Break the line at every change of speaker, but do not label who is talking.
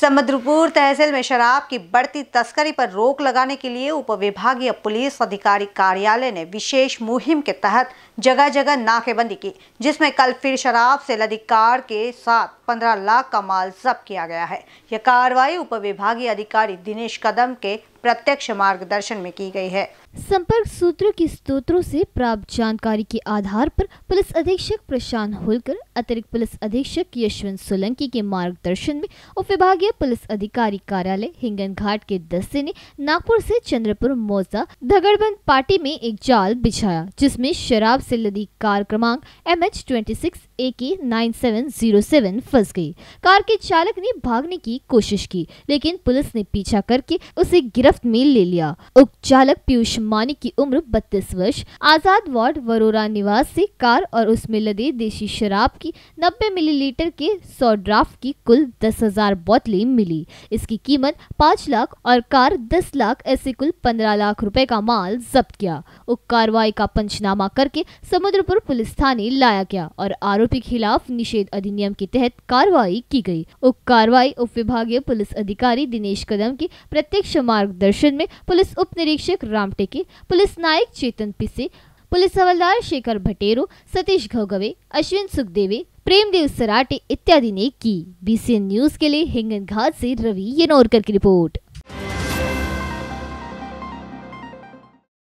समद्रपुर तहसील में शराब की बढ़ती तस्करी पर रोक लगाने के लिए उपविभागीय पुलिस अधिकारी कार्यालय ने विशेष मुहिम के तहत जगह जगह नाकेबंदी की जिसमें कल फिर शराब से लदी कार के साथ पंद्रह लाख का माल जब्त किया गया है यह कार्रवाई उप विभागीय अधिकारी दिनेश कदम के प्रत्यक्ष मार्गदर्शन में की गई है संपर्क सूत्रों के
स्त्रोत्रों से प्राप्त जानकारी के आधार पर पुलिस अधीक्षक प्रशांत होलकर अतिरिक्त पुलिस अधीक्षक यशवंत सोलंकी के मार्गदर्शन में उप विभागीय पुलिस अधिकारी कार्यालय हिंगन घाट के दस्ते ने नागपुर से चंद्रपुर मोजा धगड़बंद पार्टी में एक जाल बिछाया जिसमें शराब से लदी कार क्रमांक M H twenty six A K nine seven zero seven फंस गई कार के चालक ने भागने की कोशिश की लेकिन पुलिस ने पीछा करके उसे गिरफ्त में ले लिया उप चालक पीयूष मानिक की उम्र बत्तीस वर्ष आजाद वार्ड वरोरा निवास से कार और उसमें लदे देशी शराब की 90 मिलीलीटर के 100 ड्राफ्ट की कुल दस हजार बोतलें मिली इसकी कीमत पाँच लाख और कार दस लाख ऐसे कुल पंद्रह लाख रुपए का माल जब्त किया उप कार्रवाई का पंचनामा करके समुद्रपुर पुलिस थाने लाया गया और आरोपी खिलाफ निषेध अधिनियम के तहत कार्रवाई की गई उप कार्रवाई उप विभागीय पुलिस अधिकारी दिनेश कदम के प्रत्यक्ष मार्गदर्शन में पुलिस उप निरीक्षक राम टेके पुलिस नायक चेतन पिसे पुलिस हवलदार शेखर भटेरो सतीश घोगवे अश्विन सुखदेवे प्रेमदेव सराटे इत्यादि ने की बीसीएन न्यूज के लिए हिंगन घाट से रवि येनोरकर की रिपोर्ट